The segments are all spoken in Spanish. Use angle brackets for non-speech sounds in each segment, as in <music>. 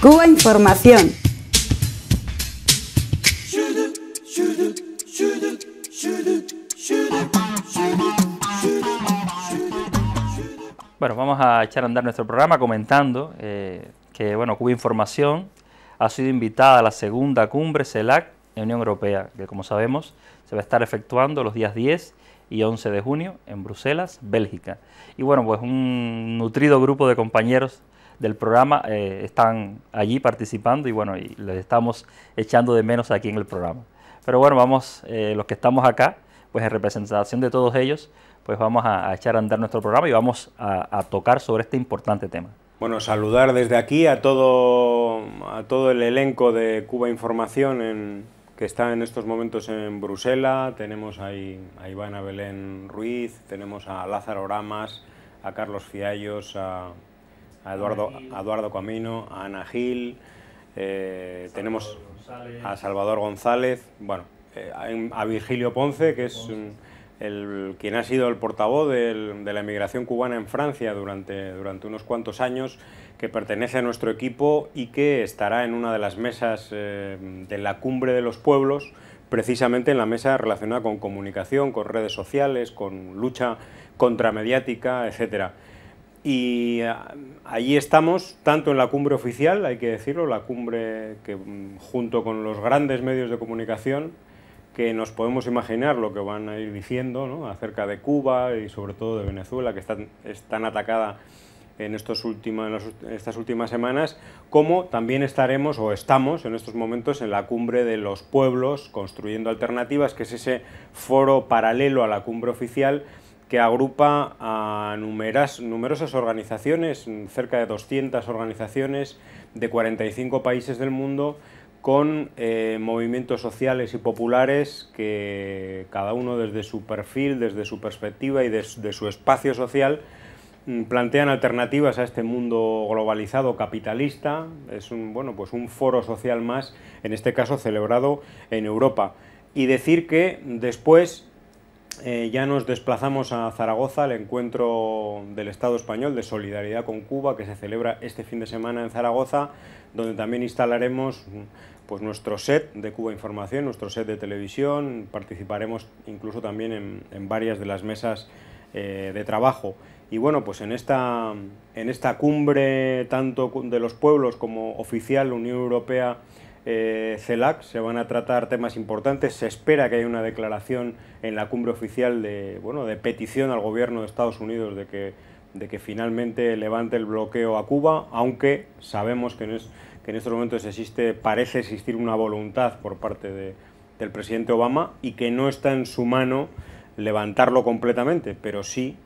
Cuba Información. Bueno, vamos a echar a andar nuestro programa comentando eh, que bueno, Cuba Información ha sido invitada a la segunda cumbre CELAC en Unión Europea, que como sabemos se va a estar efectuando los días 10 y 11 de junio en Bruselas, Bélgica. Y bueno, pues un nutrido grupo de compañeros del programa eh, están allí participando y bueno, y les estamos echando de menos aquí en el programa. Pero bueno, vamos, eh, los que estamos acá, pues en representación de todos ellos, pues vamos a, echar a andar nuestro programa y vamos a, tocar sobre este importante tema. Bueno, saludar desde aquí a todo, a todo el elenco de Cuba Información que está en estos momentos en Bruselas. Tenemos ahí a Ivana Belén Ruiz, tenemos a Lázaro Ramas, a Carlos Fiallos, a a Eduardo, Camino, a Ana Gil, eh, tenemos a Salvador González, bueno, eh, a Virgilio Ponce, que es el, quien ha sido el portavoz de la emigración cubana en Francia durante, durante unos cuantos años, que pertenece a nuestro equipo y que estará en una de las mesas eh, de la cumbre de los pueblos, precisamente en la mesa relacionada con comunicación, con redes sociales, con lucha contramediática, etcétera. Y eh, allí estamos, tanto en la cumbre oficial, hay que decirlo, la cumbre que mm, junto con los grandes medios de comunicación, que nos podemos imaginar lo que van a ir diciendo acerca de Cuba y sobre todo de Venezuela, que está tan atacada en, estos últimos, en, estas últimas semanas, como también estaremos o estamos en estos momentos en la cumbre de los pueblos, construyendo alternativas, que es ese foro paralelo a la cumbre oficial que agrupa a numerosas organizaciones, cerca de 200 organizaciones de 45 países del mundo, con eh, movimientos sociales y populares que cada uno desde su perfil, desde su perspectiva y desde su espacio social mm, plantean alternativas a este mundo globalizado capitalista. Es un, bueno, pues un foro social más, en este caso celebrado en Europa. Y decir que después eh, ya nos desplazamos a Zaragoza, al encuentro del Estado español de solidaridad con Cuba que se celebra este fin de semana en Zaragoza, donde también instalaremos pues, nuestro set de Cuba Información, nuestro set de televisión, participaremos incluso también en, varias de las mesas eh, de trabajo. Y bueno, pues en esta, en esta cumbre tanto de los pueblos como oficial Unión Europea eh, CELAC se van a tratar temas importantes. Se espera que haya una declaración en la cumbre oficial de, bueno, de petición al gobierno de Estados Unidos de que, de que finalmente levante el bloqueo a Cuba, aunque sabemos que en, estos momentos existe, parece existir una voluntad por parte de, del presidente Obama y que no está en su mano levantarlo completamente, pero sí,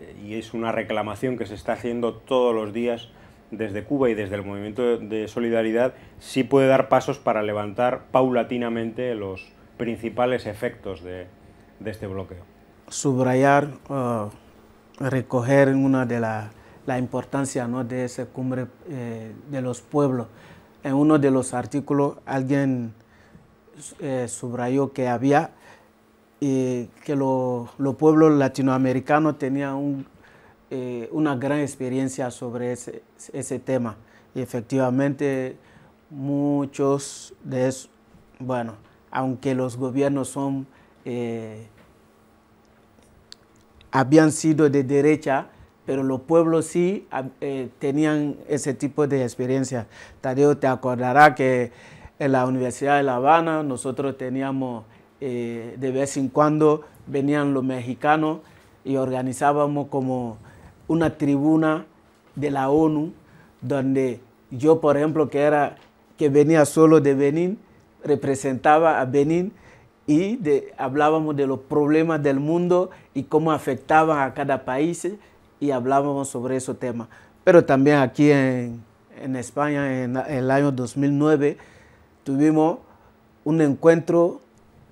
eh, y es una reclamación que se está haciendo todos los días desde Cuba y desde el movimiento de solidaridad sí puede dar pasos para levantar paulatinamente los principales efectos de, de este bloqueo. Subrayar, uh, recoger recoger una de las la importancia ¿no? de esa cumbre eh, de los pueblos. En uno de los artículos alguien eh, subrayó que había y que lo, los pueblos latinoamericanos tenían un eh, una gran experiencia sobre ese, tema. Y efectivamente, muchos de esos, bueno, aunque los gobiernos son, eh, habían sido de derecha, pero los pueblos sí eh, tenían ese tipo de experiencia. Tadeo te acordará que en la Universidad de La Habana nosotros teníamos, de vez en cuando venían los mexicanos y organizábamos como una tribuna de la ONU donde yo, por ejemplo, que era que venía solo de Benín, representaba a Benín y hablábamos de los problemas del mundo y cómo afectaban a cada país y hablábamos sobre esos tema. Pero también aquí en, España, en, el año 2009, tuvimos un encuentro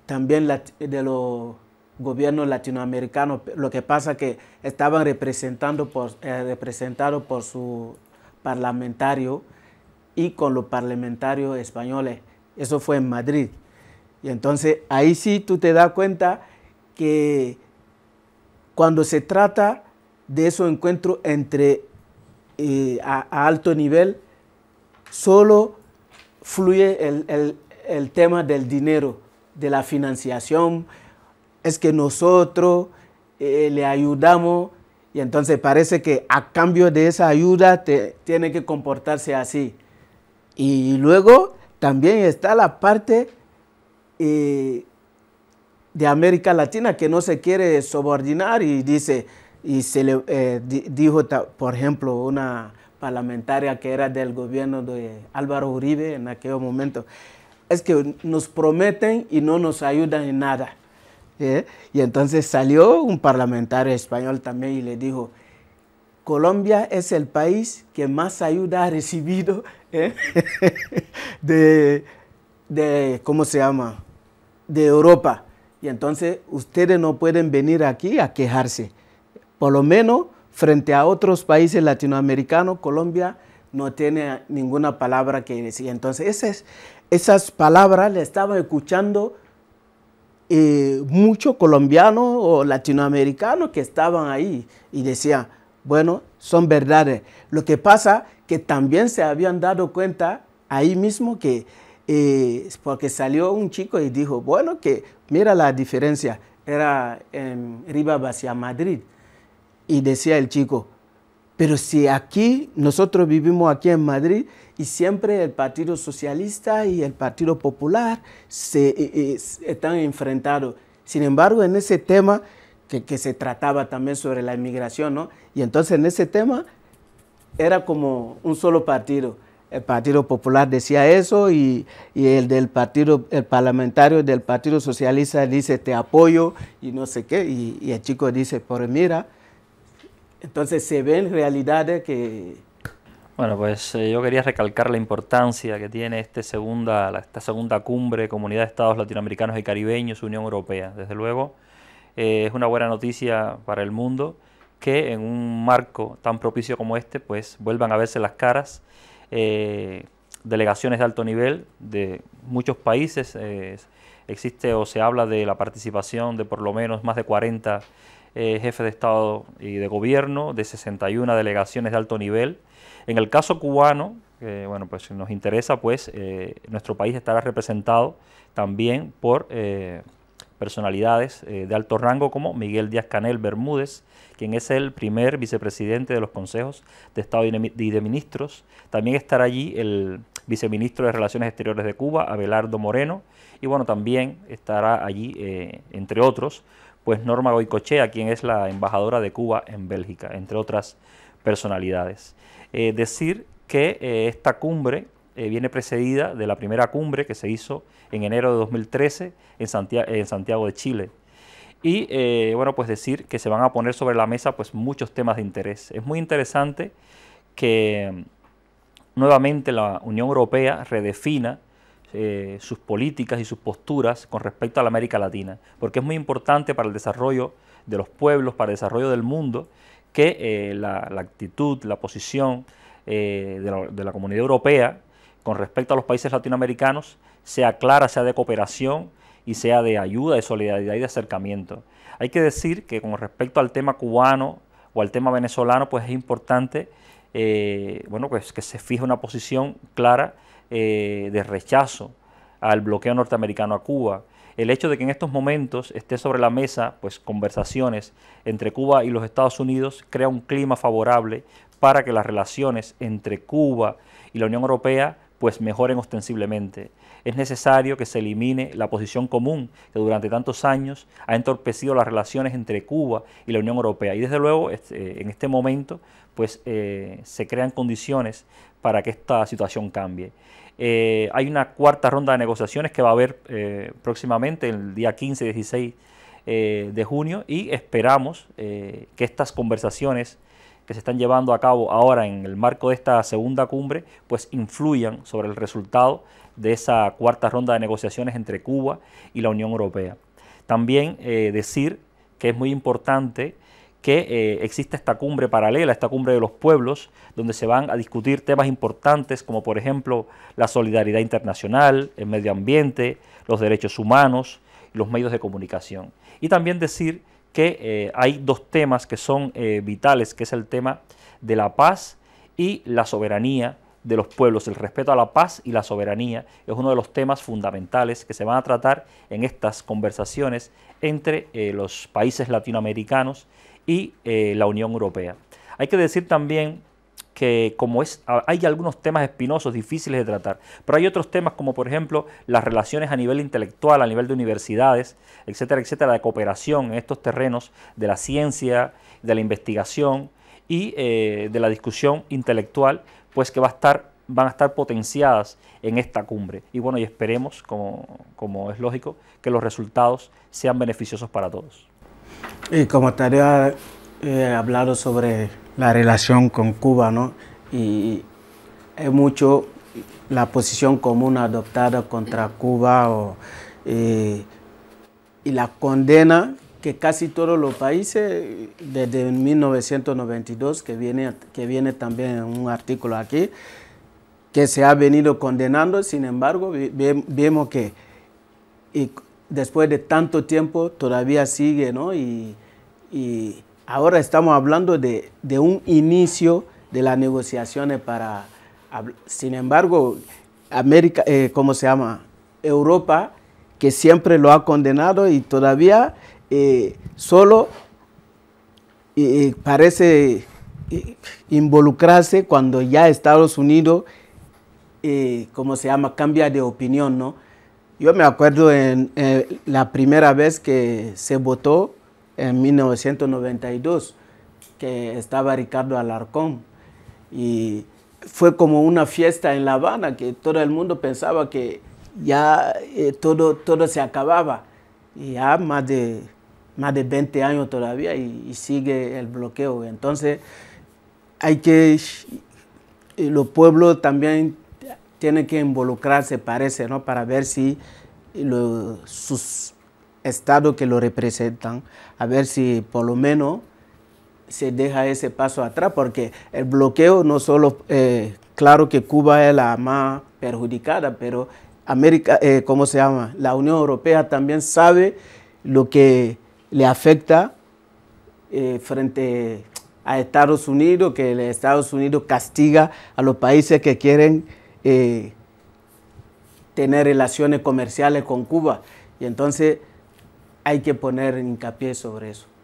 también de los gobierno latinoamericano. Lo que pasa que estaban representando por, eh, representado por su parlamentario y con los parlamentarios españoles. Eso fue en Madrid. Y entonces ahí sí tú te das cuenta que cuando se trata de esos encuentros entre eh, a, alto nivel, solo fluye el tema del dinero, de la financiación, es que nosotros eh, le ayudamos y entonces parece que a cambio de esa ayuda tiene que comportarse así. Y luego también está la parte eh, de América Latina que no se quiere subordinar y dice, y se le eh, dijo, por ejemplo, una parlamentaria que era del gobierno de Álvaro Uribe en aquel momento, es que nos prometen y no nos ayudan en nada. ¿eh? Y entonces salió un parlamentario español también y le dijo, Colombia es el país que más ayuda ha recibido ¿eh? <laughs> de, de, ¿cómo se llama? De Europa. Y entonces ustedes no pueden venir aquí a quejarse. Por lo menos frente a otros países latinoamericanos, Colombia no tiene ninguna palabra que decir. Entonces esas, esas palabras le estaba escuchando eh, muchos colombianos o latinoamericanos que estaban ahí y decían, bueno, son verdades. Lo que pasa que también se habían dado cuenta ahí mismo que, eh, porque salió un chico y dijo, bueno, que mira la diferencia, era en Rivas hacia Madrid. Y decía el chico, pero si aquí, nosotros vivimos aquí en Madrid y siempre el Partido Socialista y el Partido Popular se, eh, eh, están enfrentados. Sin embargo, en ese tema que, se trataba también sobre la inmigración, ¿no? Y entonces en ese tema era como un solo partido. El Partido Popular decía eso y, el del partido, el parlamentario del Partido Socialista dice te apoyo y no sé qué. Y, el chico dice, pues mira, entonces se ven realidades que... Bueno, pues eh, yo quería recalcar la importancia que tiene este segunda, esta segunda cumbre Comunidad de Estados Latinoamericanos y Caribeños, Unión Europea. Desde luego, eh, es una buena noticia para el mundo que en un marco tan propicio como este, pues vuelvan a verse las caras eh, delegaciones de alto nivel de muchos países. existe o se habla de la participación de por lo menos más de 40 eh, jefe de Estado y de Gobierno de 61 delegaciones de alto nivel. En el caso cubano, eh, bueno, pues nos interesa, pues eh, nuestro país estará representado también por personalidades de alto rango como Miguel Díaz Canel Bermúdez, quien es el primer vicepresidente de los consejos de Estado y de Ministros. También estará allí el viceministro de Relaciones Exteriores de Cuba, Abelardo Moreno, y bueno, también estará allí, entre otros, pues Norma Goicochea, quien es la embajadora de Cuba en Bélgica, entre otras personalidades. Eh, decir que eh, esta cumbre eh, viene precedida de la primera cumbre que se hizo en enero de 2013 en Santiago, de Chile. Y bueno, pues decir que se van a poner sobre la mesa pues muchos temas de interés. Es muy interesante que mm, nuevamente la Unión Europea redefina eh, sus políticas y sus posturas con respecto a la América Latina, porque es muy importante para el desarrollo de los pueblos, para el desarrollo del mundo, que eh, la, actitud, la posición eh, de, la, comunidad europea con respecto a los países latinoamericanos sea clara, sea de cooperación y sea de ayuda, de solidaridad y de acercamiento. Hay que decir que con respecto al tema cubano o al tema venezolano, pues es importante bueno, pues que se fije una posición clara eh, de rechazo al bloqueo norteamericano a Cuba, el hecho de que en estos momentos esté sobre la mesa pues conversaciones entre Cuba y los Estados Unidos crea un clima favorable para que las relaciones entre Cuba y la Unión Europea pues mejoren ostensiblemente es necesario que se elimine la posición común que durante tantos años ha entorpecido las relaciones entre Cuba y la Unión Europea. Y desde luego, este, eh, en este momento, pues eh, se crean condiciones para que esta situación cambie. Eh, hay una cuarta ronda de negociaciones que va a haber próximamente, el día 15 y 16 de junio, y esperamos que estas conversaciones que se están llevando a cabo ahora en el marco de esta segunda cumbre, pues influyan sobre el resultado de esa cuarta ronda de negociaciones entre Cuba y la Unión Europea. También eh, decir que es muy importante que eh, exista esta cumbre paralela, esta cumbre de los pueblos, donde se van a discutir temas importantes como por ejemplo la solidaridad internacional, el medio ambiente, los derechos humanos, los medios de comunicación. Y también decir que eh, hay dos temas que son eh, vitales, que es el tema de la paz y la soberanía de los pueblos, el respeto a la paz y la soberanía es uno de los temas fundamentales que se van a tratar en estas conversaciones entre eh, los países latinoamericanos y la Unión Europea. Hay que decir también que como es, hay algunos temas espinosos, difíciles de tratar, pero hay otros temas como por ejemplo las relaciones a nivel intelectual, a nivel de universidades, etcétera, etcétera, de cooperación en estos terrenos de la ciencia, de la investigación y eh, de la discusión intelectual, pues que va a estar, van a estar potenciadas en esta cumbre. Y bueno, y esperemos, como, como es lógico, que los resultados sean beneficiosos para todos. Y como estaría eh, sobre la relación con Cuba, ¿no? Y es mucho la posición común adoptada contra Cuba eh, y la condena que casi todos los países desde 1992, que viene, que viene también un artículo aquí, que se ha venido condenando, sin embargo, vemos que y después de tanto tiempo todavía sigue, ¿no? y Ahora estamos hablando de, un inicio de las negociaciones para... Sin embargo, América, eh, ¿cómo se llama? Europa, que siempre lo ha condenado y todavía eh, solo eh, parece involucrarse cuando ya Estados Unidos, ¿cómo se llama? Cambia de opinión, ¿no? Yo me acuerdo en la primera vez que se votó en 1992, que estaba Ricardo Alarcón. Y fue como una fiesta en La Habana, que todo el mundo pensaba que ya eh, todo, todo se acababa. Y ya más de, más de 20 años todavía y, sigue el bloqueo. Entonces, hay que, los pueblos también tienen que involucrarse, parece, ¿no? Para ver si sus estados que lo representan, a ver si por lo menos se deja ese paso atrás, porque el bloqueo no solo, eh, claro que Cuba es la más perjudicada, pero América, eh, ¿cómo se llama? La Unión Europea también sabe lo que le afecta eh, frente a Estados Unidos, que Estados Unidos castiga a los países que quieren tener relaciones comerciales con Cuba. Y entonces hay que poner hincapié sobre eso.